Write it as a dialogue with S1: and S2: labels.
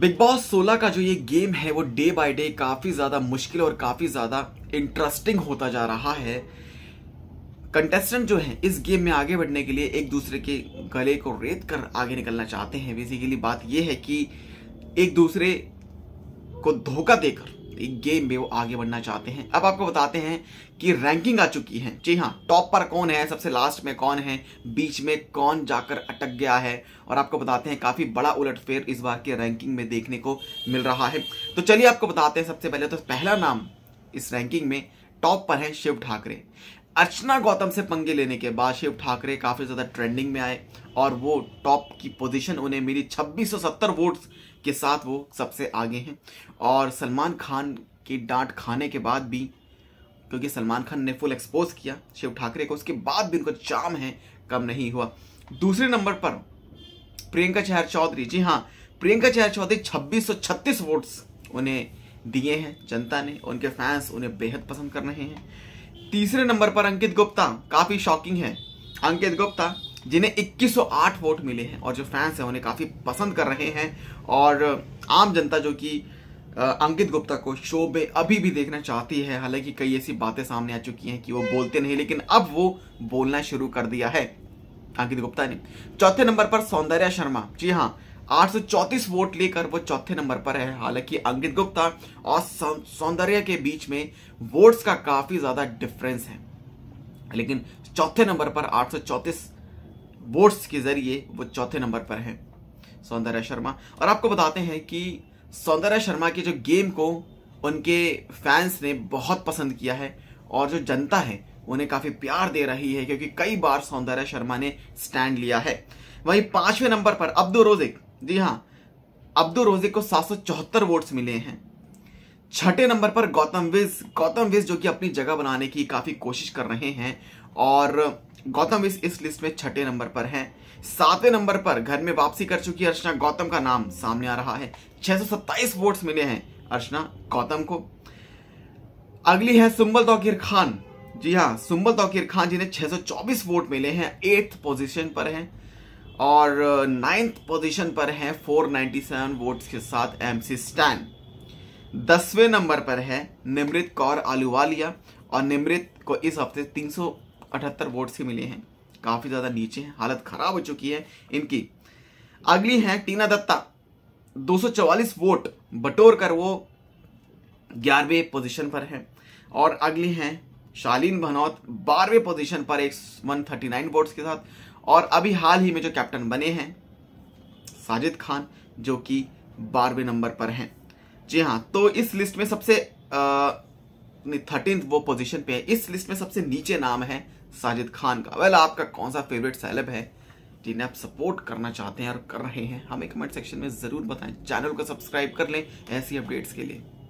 S1: big boss 16 का जो ये गेम है वो डे बाय डे काफ़ी ज़्यादा मुश्किल और काफ़ी ज़्यादा इंटरेस्टिंग होता जा रहा है कंटेस्टेंट जो हैं इस गेम में आगे बढ़ने के लिए एक दूसरे के गले को रेत कर आगे निकलना चाहते हैं बेसिकली बात यह है कि एक दूसरे को धोखा देकर गेम में वो आगे बढ़ना चाहते हैं अब आपको बताते हैं कि रैंकिंग आ चुकी है जी हाँ टॉप पर कौन है सबसे लास्ट में कौन है बीच में कौन जाकर अटक गया है और आपको बताते हैं काफ़ी बड़ा उलटफेर इस बार के रैंकिंग में देखने को मिल रहा है तो चलिए आपको बताते हैं सबसे पहले तो पहला नाम इस रैंकिंग में टॉप पर है शिव ठाकरे अर्चना गौतम से पंगे लेने के बाद शिव ठाकरे काफ़ी ज़्यादा ट्रेंडिंग में आए और वो टॉप की पोजीशन उन्हें मिली 2670 वोट्स के साथ वो सबसे आगे हैं और सलमान खान की डांट खाने के बाद भी क्योंकि सलमान खान ने फुल एक्सपोज किया शिव ठाकरे को उसके बाद भी उनको चाम है कम नहीं हुआ दूसरे नंबर पर प्रियंका चहर चौधरी जी हाँ प्रियंका चहर चौधरी छब्बीस वोट्स उन्हें दिए हैं जनता ने उनके फैंस उन्हें बेहद पसंद कर रहे हैं तीसरे नंबर पर अंकित गुप्ता काफी शॉकिंग है अंकित गुप्ता जिन्हें 2108 वोट मिले हैं और जो फैंस हैं उन्हें काफ़ी पसंद कर रहे हैं और आम जनता जो कि अंकित गुप्ता को शो में अभी भी देखना चाहती है हालांकि कई ऐसी बातें सामने आ चुकी हैं कि वो बोलते नहीं लेकिन अब वो बोलना शुरू कर दिया है अंकित गुप्ता ने चौथे नंबर पर सौंदर्या शर्मा जी हाँ 834 वोट लेकर वो चौथे नंबर पर है हालांकि अंकित गुप्ता और सौंदर्य के बीच में वोट्स का काफी ज्यादा डिफरेंस है लेकिन चौथे नंबर पर 834 वोट्स के जरिए वो चौथे नंबर पर है सौंदर्य शर्मा और आपको बताते हैं कि सौंदर्य शर्मा के जो गेम को उनके फैंस ने बहुत पसंद किया है और जो जनता है उन्हें काफी प्यार दे रही है क्योंकि कई बार सौंदर्य शर्मा ने स्टैंड लिया है वहीं पांचवें नंबर पर अब्दुल रोजिक जी हाँ अब्दुल रोजे को सात वोट्स मिले हैं छठे नंबर पर गौतम विज गौतम विज जो कि अपनी जगह बनाने की काफ़ी कोशिश कर रहे हैं और गौतम विज इस लिस्ट में छठे नंबर पर हैं सातवें नंबर पर घर में वापसी कर चुकी अर्चना गौतम का नाम सामने आ रहा है छह वोट्स मिले हैं अर्चना गौतम को अगली है सुम्बल तोकिर खान जी हाँ सुम्बल तोकिर खान जिन्हें छह वोट मिले हैं एट्थ पोजिशन पर हैं और नाइन्थ uh, पोजीशन पर है 497 वोट्स के साथ एमसी स्टैन दसवें नंबर पर है निमृत कौर आलूवालिया और निमृत को इस हफ्ते 378 वोट्स ही मिले हैं काफ़ी ज़्यादा नीचे हैं हालत ख़राब हो चुकी है इनकी अगली है टीना दत्ता 244 वोट बटोर कर वो ग्यारहवें पोजीशन पर है और अगली है शालीन भनौत बारहवें पोजीशन पर एक वन थर्टी नाइन वोट्स के साथ और अभी हाल ही में जो कैप्टन बने हैं साजिद खान जो कि बारहवें नंबर पर हैं जी हाँ तो इस लिस्ट में सबसे थर्टीन वो पोजीशन पे है इस लिस्ट में सबसे नीचे नाम है साजिद खान का वेल आपका कौन सा फेवरेट सेलेब है जिन्हें आप सपोर्ट करना चाहते हैं और कर रहे हैं हमें कमेंट सेक्शन में ज़रूर बताएं चैनल को सब्सक्राइब कर लें ऐसी अपडेट्स के लिए